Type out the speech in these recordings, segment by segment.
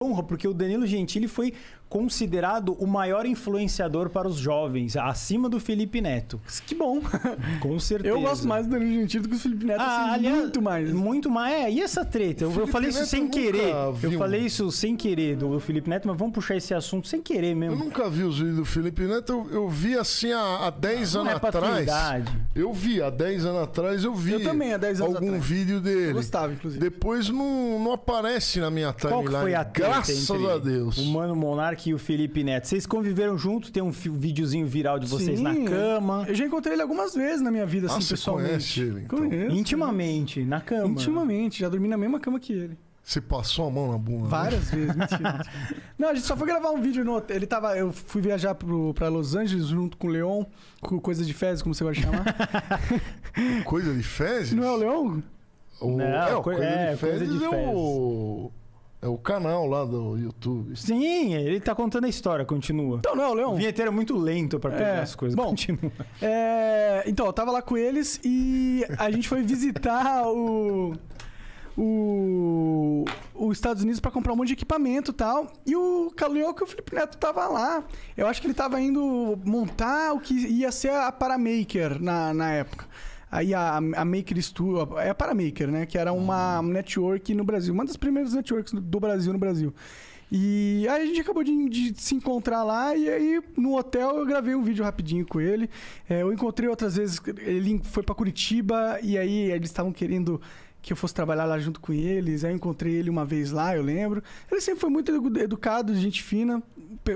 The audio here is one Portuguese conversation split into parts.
honra, porque o Danilo Gentili foi considerado o maior influenciador para os jovens, acima do Felipe Neto. Que bom! Com certeza. Eu gosto mais do Danilo Gentili do que o Felipe Neto, assim, ah, assim, aliás, muito mais. Muito mais. É, e essa treta? Eu, eu falei Neto isso sem querer. Eu falei isso sem querer do, Felipe Neto, mas vamos puxar esse assunto sem querer mesmo. Eu nunca vi os vídeos do Felipe Neto, eu, eu vi assim há, há 10 anos é atrás. Eu vi, há 10 anos atrás eu vi. Eu também, há 10 anos Algum atrás. vídeo dele. Eu gostava, inclusive. Depois não, não aparece na minha timeline. Qual foi a treta Graças a Deus. O Mano Monarque Monark e o Felipe Neto, vocês conviveram junto? Tem um videozinho viral de vocês Sim, na cama? Eu já encontrei ele algumas vezes na minha vida, assim, ah, você pessoalmente. Conhece ele, então. Conheço. Intimamente, na cama. Intimamente, já dormi na mesma cama que ele. Você passou a mão na bunda? Né? Várias né? vezes, mentira. Não, a gente só foi gravar um vídeo no hotel. Ele tava. Eu fui viajar pro, pra Los Angeles junto com o Leon, com coisa de fezes, como você gosta de chamar. coisa de fezes? Não é o Leon? O... Não, é, coisa, é, de fezes coisa de fezes. É o... É o canal lá do YouTube. Sim, ele tá contando a história, continua. Então, não, Leão. O vinheteiro é muito lento para pegar é, as coisas. Bom, continua. É, então, eu tava lá com eles e a gente foi visitar o. O, os Estados Unidos para comprar um monte de equipamento e tal. E o que o Felipe Neto, tava lá. Eu acho que ele tava indo montar o que ia ser a Paramaker na, na época. Aí a, a Maker Studio, é a Paramaker, né? Que era uma uhum. network no Brasil, uma das primeiras networks do Brasil no Brasil. E aí a gente acabou de, de, se encontrar lá e aí no hotel eu gravei um vídeo rapidinho com ele. É, eu encontrei outras vezes, ele foi para Curitiba e aí eles estavam querendo que eu fosse trabalhar lá junto com eles. Aí eu encontrei ele uma vez lá, eu lembro. Ele sempre foi muito educado, gente fina,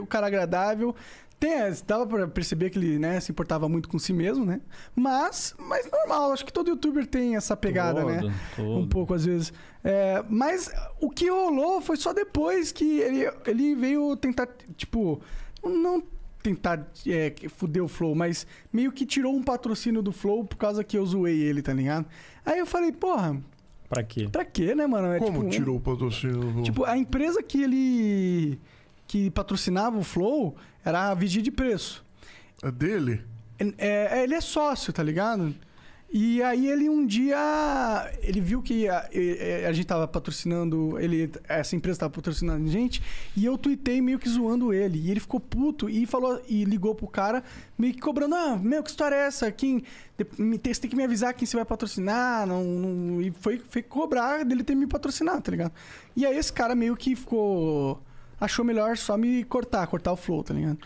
o cara agradável. Tem, dava pra perceber que ele, né, se importava muito com si mesmo, né? Mas, mas normal, acho que todo youtuber tem essa pegada, né? todo, né? Todo. Um pouco, às vezes. É, mas o que rolou foi só depois que ele, ele veio tentar, tipo, não tentar é, fuder o Flow, mas meio que tirou um patrocínio do Flow por causa que eu zoei ele, tá ligado? Aí eu falei, porra, Pra quê? Pra quê, né, mano? É, Como tipo, tirou o patrocínio? Tipo, a empresa que ele que patrocinava o Flow era a Vigia de Preço. É dele? É, é, ele é sócio, tá ligado? E aí ele um dia ele viu que a, a gente tava patrocinando, ele essa empresa tava patrocinando a gente, e eu tuitei meio que zoando ele, e ele ficou puto e falou e ligou pro cara meio que cobrando, ah, meu, que história é essa? Quem você tem que me avisar quem você vai patrocinar, não, não... e foi, foi cobrar dele ter me patrocinado, tá ligado? E aí esse cara meio que ficou achou melhor só me cortar, cortar o flow, tá ligado?